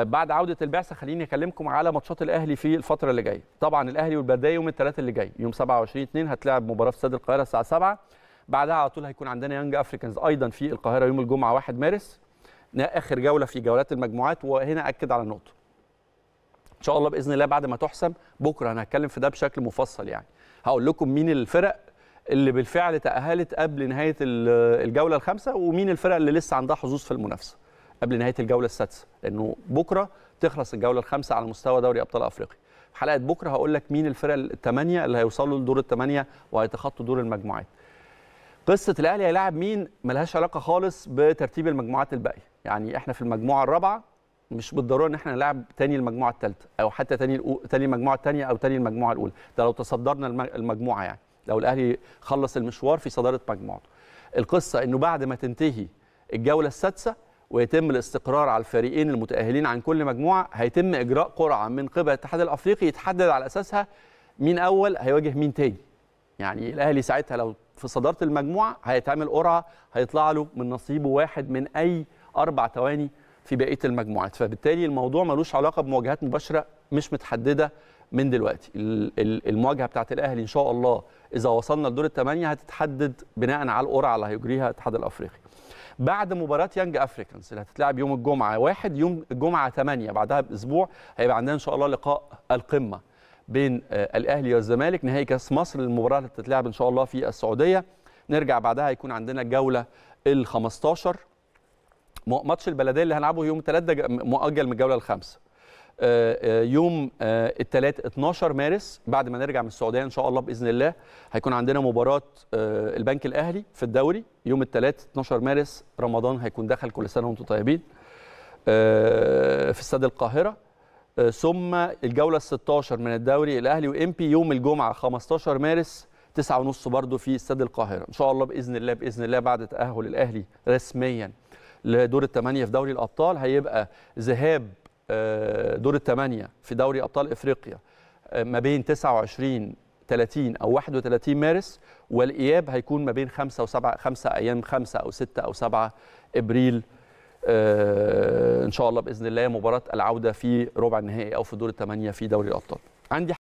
طيب، بعد عوده البعثه خليني اكلمكم على ماتشات الاهلي في الفتره اللي جايه طبعا الاهلي والبلدية يوم الثلاثاء اللي جاي يوم 27 2 هتلعب مباراه في استاد القاهره الساعه 7 بعدها على طول هيكون عندنا يانج افريكانز ايضا في القاهره يوم الجمعه 1 مارس اخر جوله في جولات المجموعات وهنا اكد على النقطه ان شاء الله باذن الله بعد ما تحسم بكره انا هتكلم في ده بشكل مفصل يعني هقول لكم مين الفرق اللي بالفعل تاهلت قبل نهايه الجوله الخامسه ومين الفرق اللي لسه عندها حظوظ في المنافسه قبل نهايه الجوله السادسه لانه بكره تخلص الجوله الخامسه على مستوى دوري ابطال افريقيا في حلقه بكره هقول لك مين الفرق الثمانيه اللي هيوصلوا لدور الثمانيه وهيتخطوا دور المجموعات قصه الاهلي هيلاعب مين ملهاش علاقه خالص بترتيب المجموعات الباقيه يعني احنا في المجموعه الرابعه مش بالضروره ان احنا نلعب تاني المجموعه الثالثه او حتى تاني تاني المجموعه الثانيه او تاني المجموعه الاولى ده لو تصدرنا المجموعه يعني لو الاهلي خلص المشوار في صداره مجموعته القصه انه بعد ما تنتهي الجوله السادسه ويتم الاستقرار على الفريقين المتأهلين عن كل مجموعة هيتم إجراء قرعة من قبل الاتحاد الأفريقي يتحدد على أساسها مين أول هيواجه مين تاني يعني الأهلي ساعتها لو في صدارة المجموعة هيتعمل قرعة هيطلع له من نصيبه واحد من أي أربع ثواني في بقية المجموعات فبالتالي الموضوع ملوش علاقة بمواجهات مباشرة مش متحددة من دلوقتي المواجهة بتاعت الأهلي إن شاء الله إذا وصلنا لدور الثمانية هتتحدد بناء على القرعة اللي هيجريها الاتحاد الأفريقي بعد مباراه يانج افريكانز اللي هتتلعب يوم الجمعه واحد يوم الجمعه 8 بعدها باسبوع هيبقى عندنا ان شاء الله لقاء القمه بين آه، الاهلي والزمالك نهائي كاس مصر المباراه اللي هتتلعب ان شاء الله في السعوديه نرجع بعدها هيكون عندنا الجوله ال 15 ماتش البلديه اللي هنلعبه يوم 3 مؤجل من الجوله الخامسه يوم آه، الثلاث 12 مارس بعد ما نرجع من السعوديه ان شاء الله باذن الله هيكون عندنا مباراه آه، البنك الاهلي في الدوري يوم الثلاث 12 مارس رمضان هيكون دخل كل سنه وانتم طيبين آه، في استاد القاهره ثم الجوله ال 16 من الدوري الاهلي وامبي يوم الجمعه 15 مارس 9:30 برضه في استاد القاهره ان شاء الله باذن الله باذن الله بعد تاهل الاهلي رسميا لدور الثمانيه في دوري الابطال هيبقى ذهاب آه، دور الثمانيه في دوري ابطال افريقيا آه، ما بين 29 30 او 31 مارس والاياب هيكون ما بين 5 و7 5 ايام 5 او 6 او 7 ابريل آه، ان شاء الله باذن الله مباراه العوده في ربع النهائي او في دور الثمانيه في دوري الابطال عندي